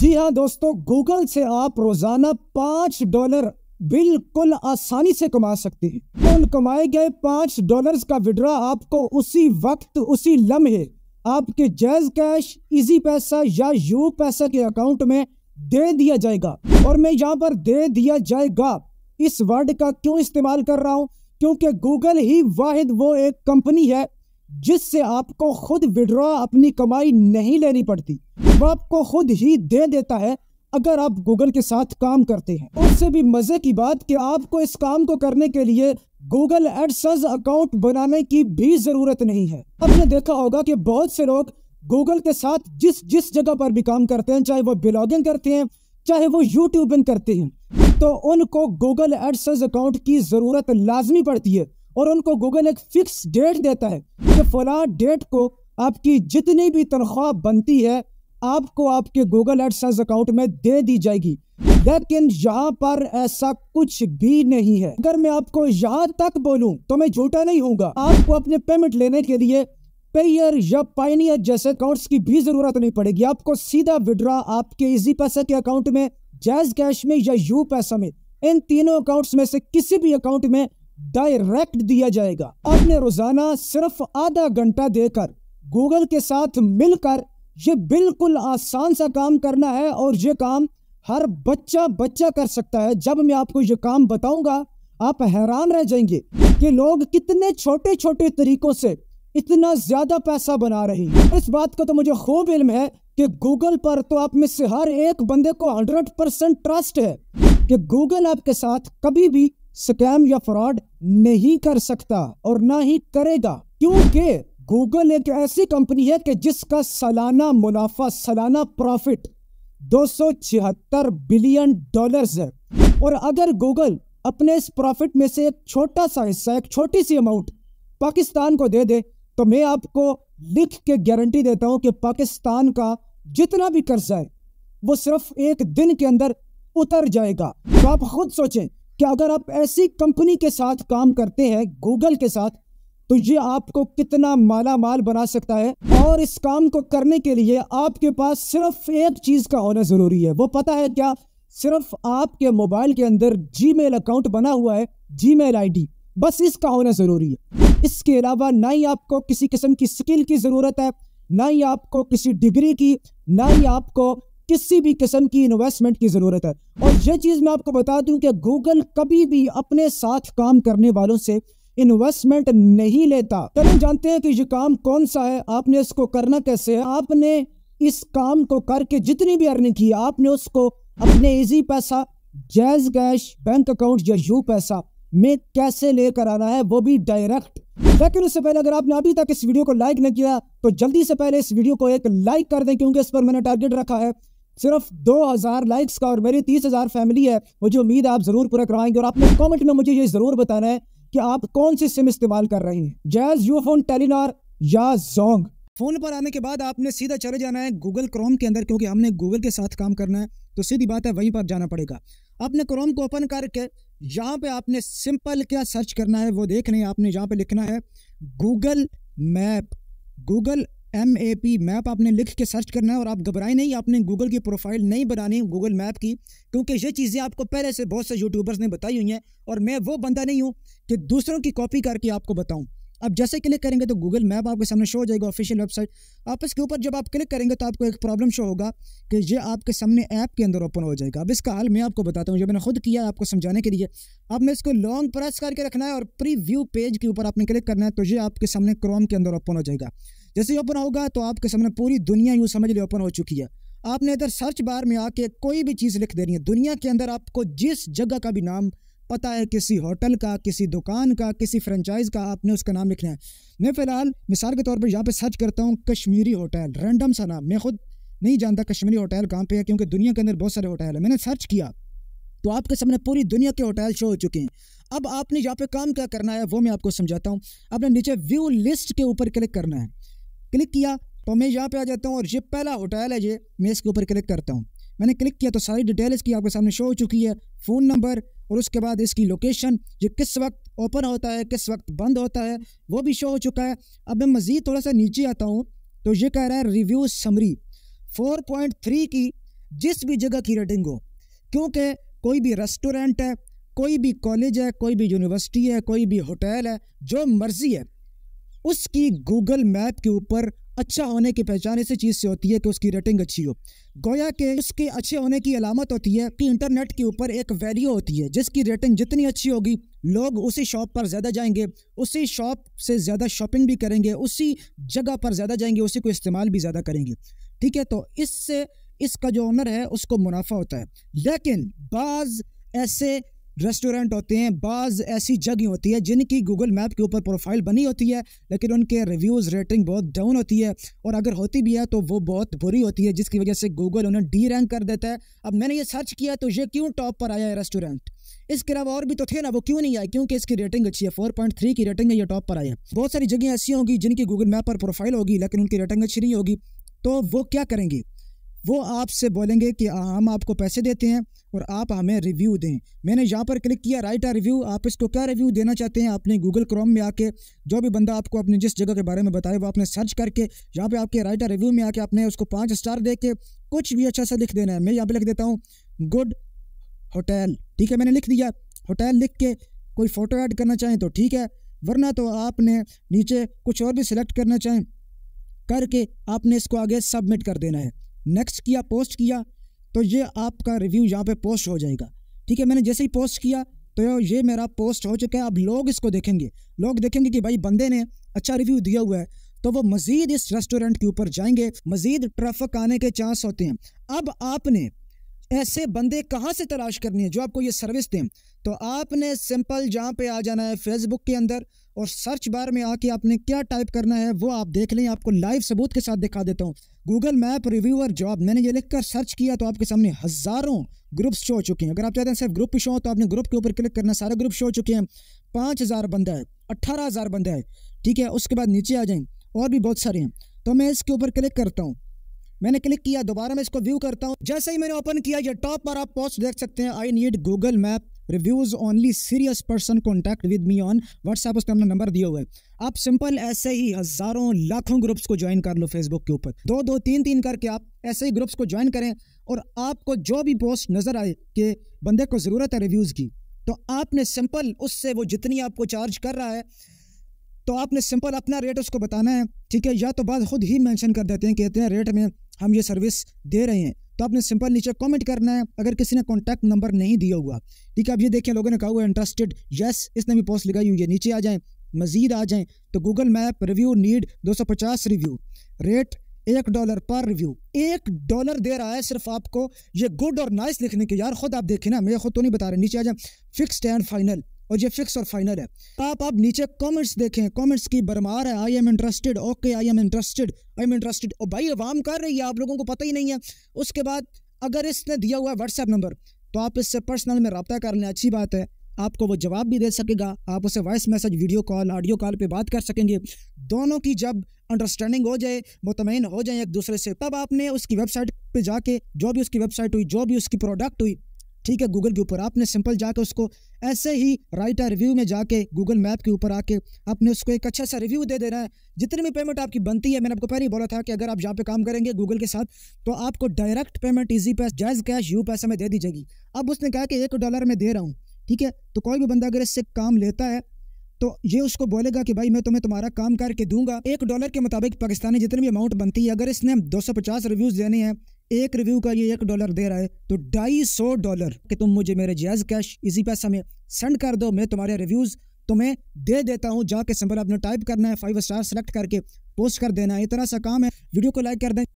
जी हाँ दोस्तों गूगल से आप रोजाना पाँच डॉलर बिल्कुल आसानी से कमा सकते हैं उन कमाए गए पाँच डॉलर्स का विड्रा आपको उसी वक्त उसी लम्हे आपके जैज कैश इजी पैसा या यू पैसा के अकाउंट में दे दिया जाएगा और मैं यहाँ पर दे दिया जाएगा इस वर्ड का क्यों इस्तेमाल कर रहा हूँ क्योंकि गूगल ही वाहिद वो एक कंपनी है जिससे आपको खुद विड्रॉ अपनी कमाई नहीं लेनी पड़ती वो आपको खुद ही दे देता है अगर आप गूगल के साथ काम करते हैं उससे भी मज़े की बात कि आपको इस काम को करने के लिए गूगल एडसेंस अकाउंट बनाने की भी ज़रूरत नहीं है आपने देखा होगा कि बहुत से लोग गूगल के साथ जिस जिस जगह पर भी काम करते हैं चाहे वो ब्लॉगिंग करते हैं चाहे वो यूट्यूबिंग करते हैं तो उनको गूगल एडसेंस अकाउंट की ज़रूरत लाजमी पड़ती है और उनको गूगल एक फिक्स डेट देता है कि फला डेट को आपकी जितनी भी तनख्वाह बनती है आपको आपके गूगल एडसेंस अकाउंट में दे दी जाएगी लेकिन यहाँ पर ऐसा कुछ भी नहीं है अगर मैं आपको यहाँ तक बोलूँ तो मैं झूठा नहीं हूँ आपको अपने पेमेंट लेने के लिए पेयर या पाइनियर जैसे अकाउंट्स की भी जरूरत नहीं पड़ेगी आपको सीधा विड्रा आपके इजी पैसे के अकाउंट में जैज कैश में या यू पैसा में इन तीनों अकाउंट्स में से किसी भी अकाउंट में डायरेक्ट दिया जाएगा आपने रोजाना सिर्फ आधा घंटा देकर गूगल के साथ मिलकर यह बिल्कुल आसान सा काम करना है और यह काम हर बच्चा बच्चा कर सकता है जब मैं आपको ये काम बताऊंगा आप हैरान रह जाएंगे कि लोग कितने छोटे छोटे तरीकों से इतना ज्यादा पैसा बना रहे हैं इस बात का तो मुझे खूब इल्म है कि गूगल पर तो आप में से हर एक बंदे को हंड्रेड परसेंट ट्रस्ट है कि गूगल आपके साथ कभी भी स्कैम या फ्रॉड नहीं कर सकता और ना ही करेगा क्योंकि गूगल एक ऐसी कंपनी है कि जिसका सालाना मुनाफा सालाना प्रॉफिट दो बिलियन डॉलर्स है और अगर गूगल अपने इस प्रॉफिट में से एक छोटा सा हिस्सा एक छोटी सी अमाउंट पाकिस्तान को दे दे तो मैं आपको लिख के गारंटी देता हूं कि पाकिस्तान का जितना भी कर्जा है वो सिर्फ एक दिन के अंदर उतर जाएगा तो आप खुद सोचें कि अगर आप ऐसी कंपनी के साथ काम करते हैं गूगल के साथ तो ये आपको कितना माला माल बना सकता है और इस काम को करने के लिए आपके पास सिर्फ एक चीज़ का होना ज़रूरी है वो पता है क्या सिर्फ आपके मोबाइल के अंदर जी अकाउंट बना हुआ है जी मेल बस इसका होना ज़रूरी है इसके अलावा ना ही आपको किसी किस्म की स्किल की ज़रूरत है ना ही आपको किसी डिग्री की ना ही आपको किसी भी किस्म की इन्वेस्टमेंट की ज़रूरत है और यह चीज़ मैं आपको बता दूं कि गूगल कभी भी अपने साथ काम करने वालों से इन्वेस्टमेंट नहीं लेता चलो तो जानते हैं कि ये काम कौन सा है आपने इसको करना कैसे है आपने इस काम को करके जितनी भी अर्निंग की आपने उसको अपने Easypaisa JazzCash bank account या यू पैसा में कैसे लेकर आना है वो भी डायरेक्ट लेकिन उससे पहले अगर आपने अभी तक इस वीडियो को लाइक नहीं किया तो जल्दी से पहले इस वीडियो को एक लाइक कर दें क्योंकि इस पर मैंने टारगेट रखा है सिर्फ दो हज़ार लाइक्स का और मेरी तीस हजार फैमिली है मुझे उम्मीद है आप ज़रूर पूरा करवाएंगे और आपने कमेंट में मुझे ये ज़रूर बताना है कि आप कौन सी सिम इस्तेमाल कर रहे हैं जैज यू फोन टेलीनार या जोंग फ़ोन पर आने के बाद आपने सीधा चले जाना है गूगल क्रोम के अंदर क्योंकि हमने गूगल के साथ काम करना है तो सीधी बात है वहीं पर जाना पड़ेगा आपने क्रोम को ओपन करके यहाँ पे आपने सिंपल क्या सर्च करना है वो देख रहे हैं आपने यहाँ पे लिखना है Google map Google M A P map आपने लिख के सर्च करना है और आप घबराए नहीं आपने गूगल की प्रोफाइल नहीं बनानी गूगल मैप की क्योंकि ये चीज़ें आपको पहले से बहुत से यूट्यूबर्स ने बताई हुई हैं और मैं वो बंदा नहीं हूँ कि दूसरों की कॉपी करके आपको बताऊँ अब जैसे क्लिक करेंगे तो गूगल मैप आपके सामने शो हो जाएगा ऑफिशियल वेबसाइट आप इसके ऊपर जब आप क्लिक करेंगे तो आपको एक प्रॉब्लम शो होगा कि ये आपके सामने ऐप के अंदर ओपन हो जाएगा अब इसका हाल मैं आपको बताता हूँ जो मैंने खुद किया है आपको समझाने के लिए अब मैं इसको लॉन्ग प्रेस करके रखना है और प्री पेज के ऊपर आपने क्लिक करना है तो ये आपके सामने क्रोम के अंदर ओपन हो जाएगा जैसे ही ओपन होगा तो आपके सामने पूरी दुनिया यूँ समझ ली ओपन हो चुकी है आपने इधर सर्च बार में आके कोई भी चीज़ लिख देनी है दुनिया के अंदर आपको जिस जगह का भी नाम पता है किसी होटल का किसी दुकान का किसी फ्रेंचाइज का आपने उसका नाम लिखना है मैं फ़िलहाल मिसाल के तौर पर यहाँ पे सर्च करता हूँ कश्मीरी होटल रैंडम सा नाम मैं खुद नहीं जानता कश्मीरी होटल कहाँ पे है क्योंकि दुनिया के अंदर बहुत सारे होटल है मैंने सर्च किया तो आपके सामने पूरी दुनिया के होटल शो हो चुके हैं अब आपने यहाँ पे काम क्या करना है वो मैं आपको समझाता हूँ आपने नीचे व्यू लिस्ट के ऊपर क्लिक करना है क्लिक किया तो मैं यहाँ पे आ जाता हूँ और ये पहला होटल है ये मैं इसके ऊपर क्लिक करता हूँ मैंने क्लिक किया तो सारी डिटेल इसकी आपके सामने शो हो चुकी है फ़ोन नंबर और उसके बाद इसकी लोकेशन ये किस वक्त ओपन होता है किस वक्त बंद होता है वो भी शो हो चुका है अब मैं मज़ीद थोड़ा सा नीचे आता हूँ तो ये कह रहा है रिव्यू समरी 4.3 की जिस भी जगह की रेटिंग हो क्योंकि कोई भी रेस्टोरेंट है कोई भी कॉलेज है कोई भी यूनिवर्सिटी है कोई भी होटल है जो मर्ज़ी है उसकी गूगल मैप के ऊपर अच्छा होने की पहचान इसी चीज़ से होती है कि उसकी रेटिंग अच्छी हो गोया के उसके अच्छे होने की अलामत होती है कि इंटरनेट के ऊपर एक वैल्यू होती है जिसकी रेटिंग जितनी अच्छी होगी लोग उसी शॉप पर ज़्यादा जाएंगे उसी शॉप से ज़्यादा शॉपिंग भी करेंगे उसी जगह पर ज़्यादा जाएंगे उसी को इस्तेमाल भी ज़्यादा करेंगे ठीक है तो इससे इसका जो ऑनर है उसको मुनाफा होता है लेकिन बाज़ ऐसे रेस्टोरेंट होते हैं बाज़ ऐसी जगह होती है जिनकी गूगल मैप के ऊपर प्रोफाइल बनी होती है लेकिन उनके रिव्यूज़ रेटिंग बहुत डाउन होती है और अगर होती भी है तो वो बहुत बुरी होती है जिसकी वजह से गूगल उन्हें डी रैंक कर देता है अब मैंने ये सर्च किया तो ये क्यों टॉप पर आया है रेस्टोरेंट इसके अलावा और भी तो थे ना वो क्यों नहीं आए क्योंकि इसकी रेटिंग अच्छी है फोर पॉइंट थ्री की रेटिंग है ये टॉप पर आए बहुत सारी जगह ऐसी होंगी जिनकी गूगल मैप पर प्रोफाइल होगी लेकिन उनकी रेटिंग अच्छी नहीं होगी तो वो क्या करेंगी वो आपसे बोलेंगे कि हम आपको पैसे देते हैं और आप हमें रिव्यू दें मैंने यहाँ पर क्लिक किया राइट आ रिव्यू आप इसको क्या रिव्यू देना चाहते हैं आपने गूगल क्रोम में आके जो भी बंदा आपको अपने जिस जगह के बारे में बताए वो आपने सर्च करके यहाँ पे आपके राइट आ रिव्यू में आके आपने उसको पाँच स्टार दे के कुछ भी अच्छा सा लिख देना है मैं यहाँ पर लिख देता हूँ गुड होटल ठीक है मैंने लिख दिया होटल लिख के कोई फ़ोटो ऐड करना चाहें तो ठीक है वरना तो आपने नीचे कुछ और भी सिलेक्ट करना चाहें करके आपने इसको आगे सबमिट कर देना है नेक्स्ट किया पोस्ट किया तो ये आपका रिव्यू यहाँ पे पोस्ट हो जाएगा ठीक है मैंने जैसे ही पोस्ट किया तो ये मेरा पोस्ट हो चुका है अब लोग इसको देखेंगे लोग देखेंगे कि भाई बंदे ने अच्छा रिव्यू दिया हुआ है तो वो मज़ीद इस रेस्टोरेंट के ऊपर जाएंगे मज़ीद ट्रैफिक आने के चांस होते हैं अब आपने ऐसे बंदे कहाँ से तलाश करनी है जो आपको ये सर्विस दें तो आपने सिंपल जहाँ पे आ जाना है फेसबुक के अंदर और सर्च बार में आके आपने क्या टाइप करना है वो आप देख लें आपको लाइव सबूत के साथ दिखा देता हूँ गूगल मैप रिव्यूअर जॉब मैंने ये लिखकर सर्च किया तो आपके सामने हज़ारों ग्रुप्स शो हो चुके हैं अगर आप चाहते हैं सिर्फ ग्रुप शो हो तो आपने ग्रुप के ऊपर क्लिक करना सारे ग्रुप शो हो चुके हैं पाँच हज़ार बंदा है अट्ठारह हज़ार बंदा है ठीक है उसके बाद नीचे आ जाएँ और भी बहुत सारे हैं तो मैं इसके ऊपर क्लिक करता हूँ मैंने क्लिक किया दोबारा मैं इसको व्यू करता हूँ जैसे ही मैंने ओपन किया ये टॉप पर आप पोस्ट देख सकते हैं I need Google map reviews only serious person contact with me on WhatsApp उस पर हमने नंबर दिए हुए आप सिंपल ऐसे ही हजारों लाखों ग्रुप्स को ज्वाइन कर लो फेसबुक के ऊपर दो दो तीन तीन करके आप ऐसे ही ग्रुप्स को ज्वाइन करें और आपको जो भी पोस्ट नजर आए कि बंदे को ज़रूरत है रिव्यूज़ की तो आपने सिंपल उससे वो जितनी आपको चार्ज कर रहा है तो आपने सिंपल अपना रेट उसको बताना है ठीक है या तो बाद खुद ही मेंशन कर देते हैं कि इतने रेट में हम ये सर्विस दे रहे हैं तो आपने सिंपल नीचे कमेंट करना है अगर किसी ने कॉन्टैक्ट नंबर नहीं दिया हुआ ठीक है अब ये देखें लोगों ने कहा हुआ इंटरेस्टेड यस इसने भी पोस्ट लगाई हुई है नीचे आ जाएँ मजीद आ जाएँ तो गूगल मैप रिव्यू नीड दो रिव्यू रेट एक डॉलर पर रिव्यू एक डॉलर दे रहा है सिर्फ आपको ये गुड और नाइस लिखने के यार खुद आप देखें ना मैं खुद तो नहीं बता रहे नीचे आ जाए फिक्स एंड फाइनल और ये फिक्स और फाइनल है आप आप नीचे कमेंट्स देखें कमेंट्स की बरमार है I am interested okay I am interested I am interested और भाई अवाम कर रही है आप लोगों को पता ही नहीं है उसके बाद अगर इसने दिया हुआ है व्हाट्सएप नंबर तो आप इससे पर्सनल में रबता कर लें अच्छी बात है आपको वो जवाब भी दे सकेगा आप उसे voice message video call audio call पे बात कर सकेंगे दोनों की जब अंडरस्टैंडिंग हो जाए मुतमिन हो जाए एक दूसरे से तब आपने उसकी वेबसाइट पे जाके जो भी उसकी वेबसाइट हुई जो भी उसकी प्रोडक्ट हुई ठीक है गूगल के ऊपर आपने सिंपल जाके उसको ऐसे ही राइट रिव्यू में जाके गूगल मैप के ऊपर आके आपने उसको एक अच्छा सा रिव्यू दे देना है जितनी भी पेमेंट आपकी बनती है मैंने आपको पहले ही बोला था कि अगर आप यहाँ पे काम करेंगे गूगल के साथ तो आपको डायरेक्ट पेमेंट ईजी पैस जायज़ कैश यू पैसे में दे दी जाएगी अब उसने कहा कि एक डॉलर में दे रहा हूँ ठीक है तो कोई भी बंदा अगर इससे काम लेता है तो ये उसको बोलेगा कि भाई मैं तुम्हें तुम्हारा काम करके दूंगा एक डॉलर के मुताबिक पाकिस्तानी जितनी भी अमाउंट बनती है अगर इसने 250 रिव्यूज़ देने हैं एक रिव्यू का ये एक डॉलर दे रहा है तो ढाई सौ डॉलर कि तुम मुझे मेरे जैज कैश इसी पैसा में सेंड कर दो मैं तुम्हारे रिव्यूज़ तुम्हें दे देता हूँ जाके सिंपल आपने टाइप करना है फाइव स्टार सेलेक्ट करके पोस्ट कर देना है इतना सा काम है वीडियो को लाइक कर दें